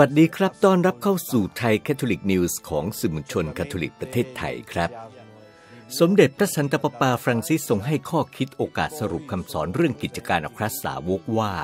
วัสดีครับต้อนรับเข้าสู่ไทยแคทอลิกนิวส์ของสื่อมวลชนแคทอลิกประเทศไทยครับ สมเด็จพระสันตะปาปาฟรังซิสทรงให้ข้อคิดโอกาสสรุปคำสอนเรื่องกิจการอครสาวกว่า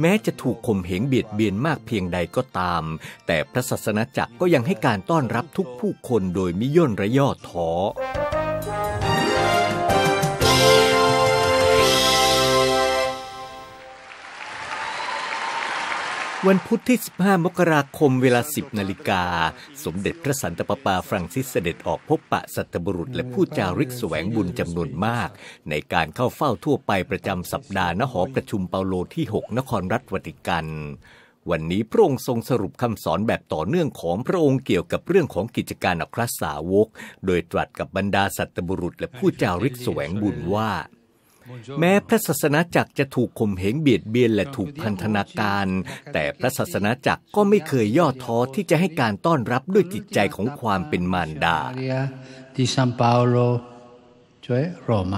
แม้จะถูกข่มเหงเบียดเบียนมากเพียงใดก็ตาม แต่พระศาสนาจักรก็ยังให้การต้อนรับทุกผู้คนโดยมิย่นระย่อท้อวันพุธที่ 15 มกราคมเวลา 10นาฬิกา สมเด็จพระสันตะปาปาฟรังซิสเสด็จออกพบปะสัตบุรุษและผู้จาริกแสวงบุญจำนวนมาก ในการเข้าเฝ้าทั่วไปประจำสัปดาห์ณหอประชุมเปาโลที่ 6 นครรัฐวติกัน วันนี้พระองค์ทรงสรุปคำสอนแบบต่อเนื่องของพระองค์เกี่ยวกับเรื่องของกิจการอัครสาวก โดยตรัสกับบรรดาสัตบุรุษและผู้จาริกแสวงบุญว่าแม้พระศาสนาจักรจะถูกข่มเหงเบียดเบียนและถูกพันธนาการ แต่พระศาสนาจักรก็ไม่เคยย่อท้อที่จะให้การต้อนรับด้วยจิตใจของความเป็นมารดา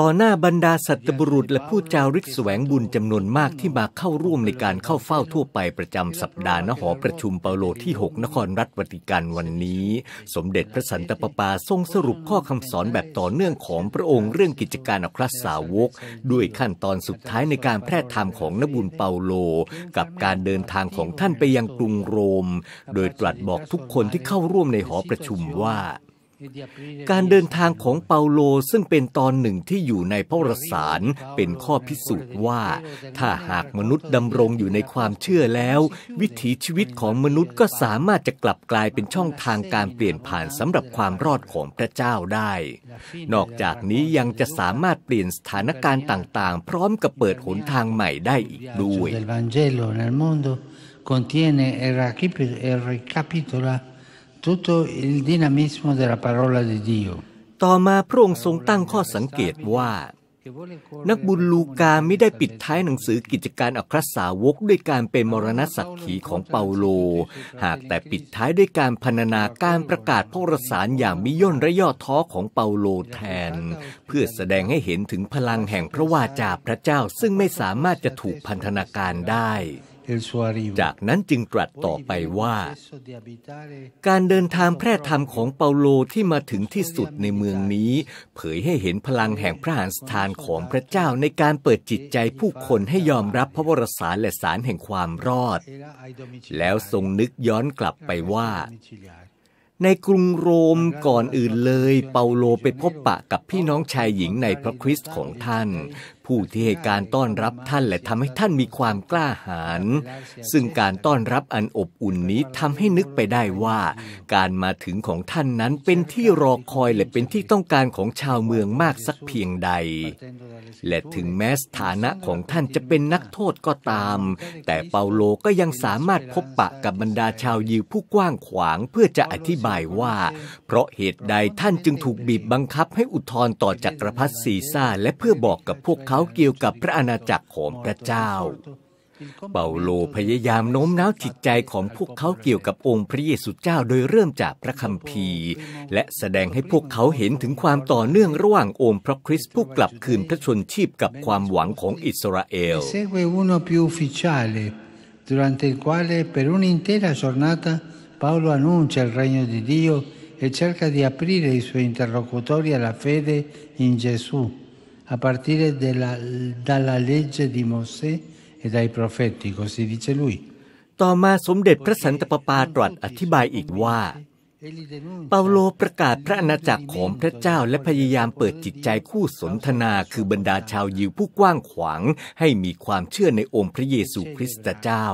ต่อหน้าบรรดาสัตบุรุษ และผู้จาริกแสวงบุญจำนวนมากที่มาเข้าร่วมในการเข้าเฝ้าทั่วไป ประจำสัปดาห์นหอประชุมเปาโลที่ 6 นครรัฐวติกันวันนี้ สมเด็จพระสันตะปาปาทรงสรุปข้อคำสอนแบบต่อเนื่องของพระองค์เรื่องกิจการอัครสาวก ด้วยขั้นตอนสุดท้ายในการแพร่ธรรมของนบุญเปาโล กับการเดินทางของท่านไปยังกรุงโรม โดยตรัสบอกทุกคนที่เข้าร่วมในหอประชุมว่าการเดินทางของเปาโลซึ่งเป็นตอนหนึ่งที่อยู่ในพระรสารเป็นข้อพิสูจน์ว่า ถ้าหากมนุษย์ดำรงอยู่ในความเชื่อแล้ว วิถีชีวิตของมนุษย์ก็สามารถจะกลับกลายเป็นช่องทางการเปลี่ยนผ่านสำหรับความรอดของพระเจ้าได้ นอกจากนี้ยังจะสามารถเปลี่ยนสถานการณ์ต่างๆ พร้อมกับเปิดหนทางใหม่ได้อีกด้วย contiene e c a p t l tutto il dinamismo della parola di Dio ต่อมาพระองค์ทรงตั้งข้อสังเกตว่า นักบุญลูกาไม่ได้ปิดท้ายหนังสือกิจการอัครสาวกด้วยการเป็นมรณสักขีของเปาโล หากแต่ปิดท้ายด้วยการพรรณนาการประกาศพระรสารอย่างมิย่นระย่อท้อของเปาโลแทน เพื่อแสดงให้เห็นถึงพลังแห่งพระวาจาพระเจ้า ซึ่งไม่สามารถจะถูกพันธนาการได้จากนั้นจึงตรัสต่อไปว่า การเดินทางแพร่ธรรมของเปาโลที่มาถึงที่สุดในเมืองนี้ เผยให้เห็นพลังแห่งพระหสถานของพระเจ้าในการเปิดจิตใจผู้คนให้ยอมรับพระวรสารและสารแห่งความรอด แล้วทรงนึกย้อนกลับไปว่า ในกรุงโรมก่อนอื่นเลย เปาโลไปพบปะกับพี่น้องชายหญิงในพระคริสต์ของท่านผู้ที่ให้การต้อนรับท่านและทำให้ท่านมีความกล้าหาญซึ่งการต้อนรับอันอบอุ่นนี้ทำให้นึกไปได้ว่า การมาถึงของท่านนั้นเป็นที่รอคอยและเป็นที่ต้องการของชาวเมืองมากสักเพียงใด และถึงแม้สถานะของท่านจะเป็นนักโทษก็ตาม แต่เปาโลก็ยังสามารถพบปะกับบรรดาชาวยิวผู้กว้างขวางเพื่อจะอธิบายว่า เพราะเหตุใดท่านจึงถูกบีบบังคับให้อุทธรณ์ต่อจักรพรรดิซีซ่าและเพื่อบอกกับพวกเขาเขาเกี่ยวกับพระอาณาจักรของพระเจ้า เปาโลพยายามโน้มน้าวจิตใจของพวกเขาเกี่ยวกับองค์พระเยซูเจ้าโดยเริ่มจากพระคัมภีร์ และแสดงให้พวกเขาเห็นถึงความต่อเนื่องระหว่างองค์พระคริสต์ผู้กลับคืนพระชนชีพกับความหวังของอิสราเอลเ e r c a d e a r i r s u i n t e r l o c u t o r a l a fede n e s a partire della, dalla legge di Mosè e dai profeti, così dice lui. ต่อมาสมเด็จพระสันตะปาปาตรัสอธิบายอีกว่าเปาโลประกาศพระอาณาจักรของพระเจ้าและพยายามเปิดจิตใจคู่สนทนาคือบรรดาชาวยิวผู้กว้างขวางให้มีความเชื่อในองค์พระเยซูคริสต์เจ้า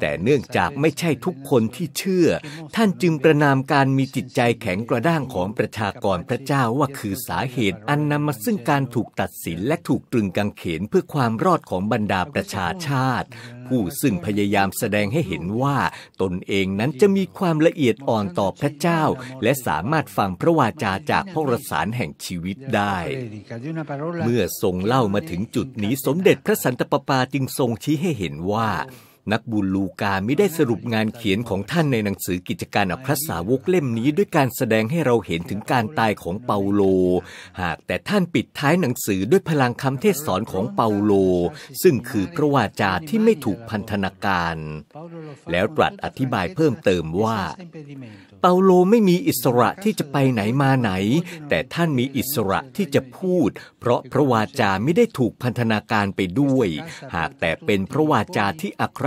แต่เนื่องจากไม่ใช่ทุกคนที่เชื่อ ท่านจึงประนามการมีจิตใจแข็งกระด้างของประชากรพระเจ้าว่าคือสาเหตุอันนำมาซึ่งการถูกตัดสินและถูกตรึงกางเขนเพื่อความรอดของบรรดาประชาชาติผู้ซึ่งพยายามแสดงให้เห็นว่า ตนเองนั้นจะมีความละเอียดอ่อนต่อพระเจ้า และสามารถฟังพระวาจาจากพระรสารแห่งชีวิตได้ เมื่อทรงเล่ามาถึงจุดนี้สมเด็จพระสันตะปาปาจึงทรงชี้ให้เห็นว่านักบุญลูกาไม่ได้สรุปงานเขียนของท่านในหนังสือกิจการอภัสสาวกเล่มนี้ ด้วยการแสดงให้เราเห็นถึงการตายของเปาโล หากแต่ท่านปิดท้ายหนังสือด้วยพลังคำเทศสอนของเปาโล ซึ่งคือพระวาจาที่ไม่ถูกพันธนาการ แล้วตรัสอธิบายเพิ่มเติมว่า เปาโลไม่มีอิสระที่จะไปไหนมาไหน แต่ท่านมีอิสระที่จะพูด เพราะพระวาจาไม่ได้ถูกพันธนาการไปด้วย หากแต่เป็นพระวาจาที่อัคร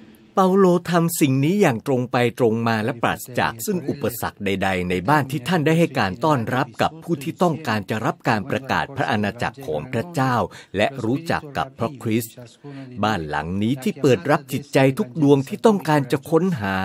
เปาโลทำสิ่งนี้อย่างตรงไปตรงมาและปราศจากซึ่งอุปสรรคใดๆในบ้านที่ท่านได้ให้การต้อนรับกับผู้ที่ต้องการจะรับการประกาศพระอาณาจักรของพระเจ้าและรู้จักกับพระคริสต์บ้านหลังนี้ที่เปิดรับจิตใจทุกดวงที่ต้องการจะค้นหา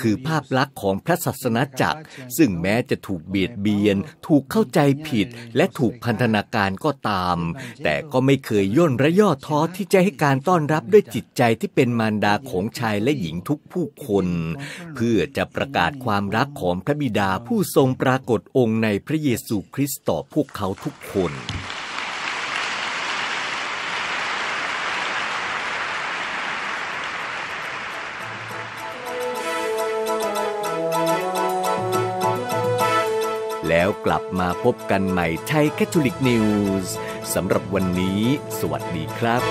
คือภาพลักษณ์ของพระศาสนาจักรซึ่งแม้จะถูกเบียดเบียนถูกเข้าใจผิดและถูกพันธนาการก็ตาม แต่ก็ไม่เคยย่นระย่อท้อที่จะให้การต้อนรับด้วยจิตใจที่เป็นมารดาของชายและหญิงทุกผู้คน เพื่อจะประกาศความรักของพระบิดาผู้ทรงปรากฏองค์ในพระเยซูคริสต์ ต่อพวกเขาทุกคน แล้วกลับมาพบกันใหม่ไทยแคทอลิกนิวส์สำหรับวันนี้ สวัสดีครับ